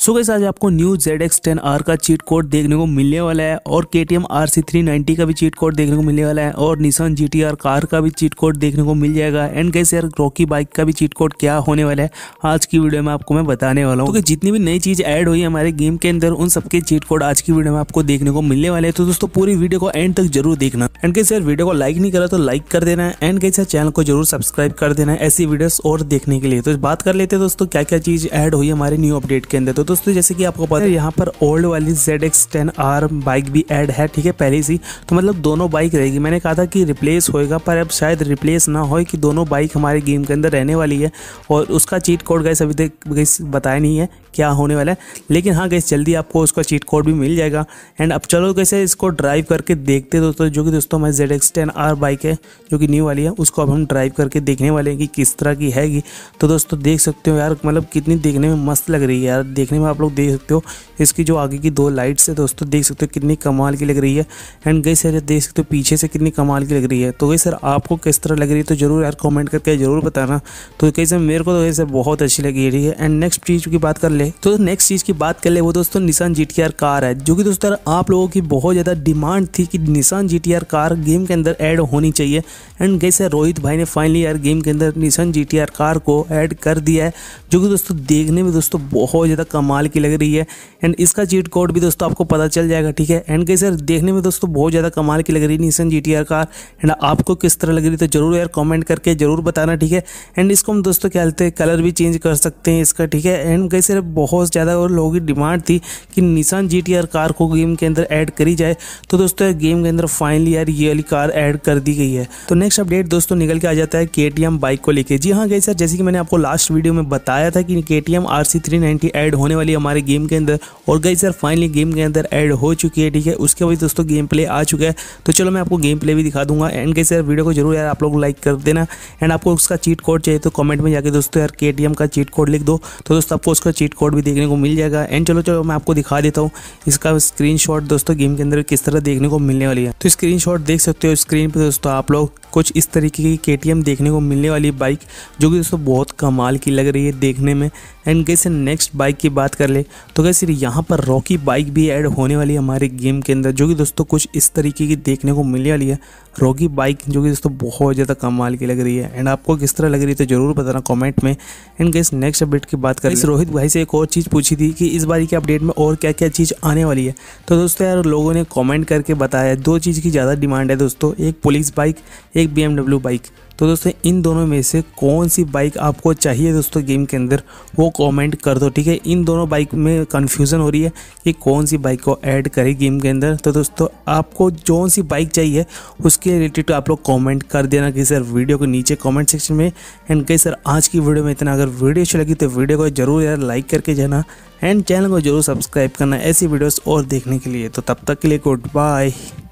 सो so आज आपको new Z X ten R का चीट कोड देखने को मिलने वाला है और K T M R C three ninety का भी चीट कोड देखने को मिलने वाला है और निशान जी टी आर कार का भी चीट कोड देखने को मिल जाएगा एंड कैसे यार रॉकी बाइक का भी चीट कोड क्या होने वाला है आज की वीडियो में आपको मैं बताने वाला हूँ तो जितनी भी नई चीज ऐड हुई है हमारे गेम के अंदर उन सबके चीट कोड आज की वीडियो में आपको देखने को मिलने वाले तो दोस्तों पूरी वीडियो को एंड तक जरूर देखना एंड कैसे यार वीडियो को लाइक नहीं करा तो लाइक कर देना एंड कैसे चैनल को जरूर सब्सक्राइब कर देना ऐसी वीडियो और देखने के लिए तो बात कर लेते हैं दोस्तों क्या क्या चीज ऐड हुई हमारे न्यू अपडेट के अंदर तो दोस्तों जैसे कि आपको पता है यहाँ पर ओल्ड वाली Z X ten R bike भी ऐड है ठीक है पहले सी तो मतलब दोनों बाइक रहेगी मैंने कहा था कि रिप्लेस होएगा पर अब शायद रिप्लेस ना हो कि दोनों बाइक हमारे गेम के अंदर रहने वाली है और उसका चीट कोड गैस अभी तक गैस बताया नहीं है क्या होने वाला है लेकिन हाँ गैस जल्दी आपको उसका चीट कोड भी मिल जाएगा एंड अब चलो कैसे इसको ड्राइव करके देखते दोस्तों जो कि दोस्तों हमारी Z X ten R bike है जो कि न्यू वाली है उसको अब हम ड्राइव करके देखने वाले हैं कि किस तरह की हैगी तो दोस्तों देख सकते हो यार मतलब कितनी देखने में मस्त लग रही है यार देखने देखने में आप लोग देख सकते हो इसकी जो आगे की दो लाइट्स है दोस्तों देख सकते हो कितनी कमाल की लग रही है एंड गई सर देख सकते हो पीछे से कितनी कमाल की लग रही है तो गई सर आपको किस तरह लग रही है तो ज़रूर यार कॉमेंट करके ज़रूर बताना तो कई सर मेरे को तो गई बहुत अच्छी लगी रही है एंड नेक्स्ट चीज़ की बात कर ले तो नेक्स्ट चीज़ की बात कर ले वो दोस्तों निशान जी कार है जो कि दोस्तों आप लोगों की बहुत ज़्यादा डिमांड थी कि निशान जी कार गेम के अंदर एड होनी चाहिए एंड गई सर रोहित भाई ने फाइनली यार गेम के अंदर निशान जी कार को एड कर दिया है जो कि दोस्तों देखने में दोस्तों बहुत ज़्यादा कम कमाल की लग रही है एंड इसका चीट कोड भी दोस्तों आपको पता चल जाएगा ठीक है एंड कहीं सर देखने में दोस्तों बहुत ज़्यादा कमाल की लग रही है निसन जी कार एंड आपको किस तरह लग रही तो ज़रूर यार कॉमेंट करके ज़रूर बताना ठीक है एंड इसको हम दोस्तों क्या हैं कलर भी चेंज कर सकते हैं इसका ठीक है एंड कहीं सर बहुत ज़्यादा और लोगों की डिमांड थी कि निशान जी कार को गेम के अंदर ऐड करी जाए तो दोस्तों यार गेम के अंदर फाइनली यार ये वाली कार ऐड कर दी गई है तो नेक्स्ट अपडेट दोस्तों निकल के आ जाता है के बाइक को लेकर जी हाँ गई सर जैसे कि मैंने आपको लास्ट वीडियो में बताया था कि K T M R C three ninety add होने वाली है हमारे गेम के अंदर और गई सर फाइनली गेम के अंदर ऐड हो चुकी है ठीक है उसके बाद दोस्तों गेम प्ले आ चुका है तो चलो मैं आपको गेम प्ले भी दिखा दूंगा एंड गई सर वीडियो को जरूर यार आप लोग लाइक कर देना एंड आपको उसका चीट कोड चाहिए तो कमेंट में जाकर दोस्तों यार के का चीट कोड लिख दो तो दोस्तों आपको उसका चीट कोड भी देखने को मिल जाएगा एंड चलो चलो मैं आपको दिखा देता हूँ इसका स्क्रीन दोस्तों गेम के अंदर किस तरह देखने को मिलने वाली है तो स्क्रीन देख सकते हो स्क्रीन पर दोस्तों आप लोग कुछ इस तरीके की के देखने को मिलने वाली बाइक जो कि दोस्तों बहुत कमाल की लग रही है देखने में एंड कैसे नेक्स्ट बाइक की बात बात कर ले तो कैसे यहाँ पर रॉकी बाइक भी ऐड होने वाली है हमारे गेम के अंदर जो कि दोस्तों कुछ इस तरीके की देखने को मिलने वाली है रॉकी बाइक जो कि दोस्तों बहुत ज़्यादा कमाल की लग रही है एंड आपको किस तरह लग रही है तो ज़रूर बताना कॉमेंट में एंड गैस नेक्स्ट अपडेट की बात करें रोहित भाई से एक और चीज़ पूछी थी कि इस बार के अपडेट में और क्या क्या चीज़ आने वाली है तो दोस्तों यार लोगों ने कॉमेंट करके बताया दो चीज़ की ज़्यादा डिमांड है दोस्तों एक पुलिस बाइक एक बी बाइक तो दोस्तों इन दोनों में से कौन सी बाइक आपको चाहिए दोस्तों गेम के अंदर वो कमेंट कर दो ठीक है इन दोनों बाइक में कन्फ्यूज़न हो रही है कि कौन सी बाइक को ऐड करें गेम के अंदर तो दोस्तों आपको जौन सी बाइक चाहिए उसके रिलेटेड आप लोग कॉमेंट कर देना कि सर वीडियो के नीचे कॉमेंट सेक्शन में एंड कहीं सर आज की वीडियो में इतना अगर वीडियो अच्छी लगी तो वीडियो को ज़रूर यार लाइक करके जाना एंड चैनल को जरूर सब्सक्राइब करना ऐसी वीडियोस और देखने के लिए तो तब तक के लिए गुड बाय